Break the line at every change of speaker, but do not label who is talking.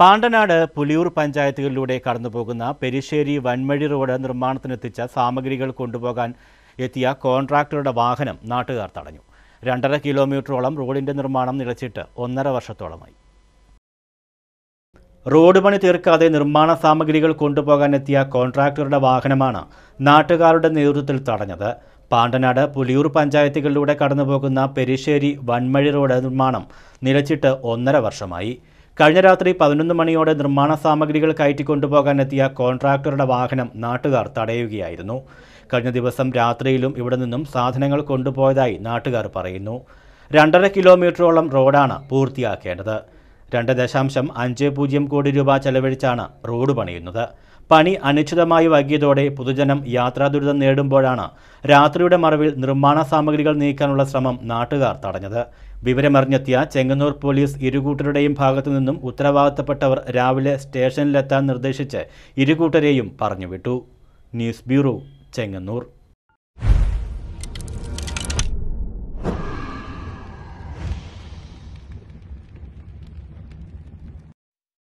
പാണ്ടനാട് പുലിയൂർ പഞ്ചായത്തുകളിലൂടെ കടന്നുപോകുന്ന പെരിശ്ശേരി വൻമഴി റോഡ് നിർമ്മാണത്തിനെത്തിച്ച സാമഗ്രികൾ കൊണ്ടുപോകാൻ എത്തിയ കോൺട്രാക്ടറുടെ വാഹനം നാട്ടുകാർ തടഞ്ഞു രണ്ടര കിലോമീറ്ററോളം റോഡിന്റെ നിർമ്മാണം നിലച്ചിട്ട് ഒന്നര വർഷത്തോളമായി റോഡ് പണി തീർക്കാതെ നിർമ്മാണ സാമഗ്രികൾ എത്തിയ കോൺട്രാക്ടറുടെ വാഹനമാണ് നാട്ടുകാരുടെ നേതൃത്വത്തിൽ തടഞ്ഞത് പാണ്ടനാട് പുലിയൂർ പഞ്ചായത്തുകളിലൂടെ കടന്നുപോകുന്ന പെരിശ്ശേരി വൻമഴി റോഡ് നിർമ്മാണം നിലച്ചിട്ട് ഒന്നര വർഷമായി കഴിഞ്ഞ രാത്രി പതിനൊന്ന് മണിയോടെ നിർമ്മാണ സാമഗ്രികൾ കയറ്റിക്കൊണ്ടുപോകാനെത്തിയ കോൺട്രാക്ടറുടെ വാഹനം നാട്ടുകാർ തടയുകയായിരുന്നു കഴിഞ്ഞ ദിവസം രാത്രിയിലും ഇവിടെ നിന്നും സാധനങ്ങൾ കൊണ്ടുപോയതായി നാട്ടുകാർ പറയുന്നു രണ്ടര കിലോമീറ്ററോളം റോഡാണ് പൂർത്തിയാക്കേണ്ടത് രണ്ട് ദശാംശം അഞ്ച് പൂജ്യം കോടി രൂപ ചെലവഴിച്ചാണ് റോഡ് പണിയുന്നത് പണി അനിശ്ചിതമായി വൈകിയതോടെ പൊതുജനം യാത്രാ ദുരിതം നേടുമ്പോഴാണ് രാത്രിയുടെ മറവിൽ നിർമ്മാണ സാമഗ്രികൾ നീക്കാനുള്ള ശ്രമം നാട്ടുകാർ തടഞ്ഞത് വിവരമറിഞ്ഞെത്തിയ ചെങ്ങന്നൂർ പോലീസ് ഇരുകൂട്ടരുടെയും ഭാഗത്തു നിന്നും ഉത്തരവാദിത്തപ്പെട്ടവർ രാവിലെ സ്റ്റേഷനിലെത്താൻ നിർദ്ദേശിച്ച് ഇരുകൂട്ടരെയും പറഞ്ഞുവിട്ടു ന്യൂസ് ബ്യൂറോ ചെങ്ങന്നൂർ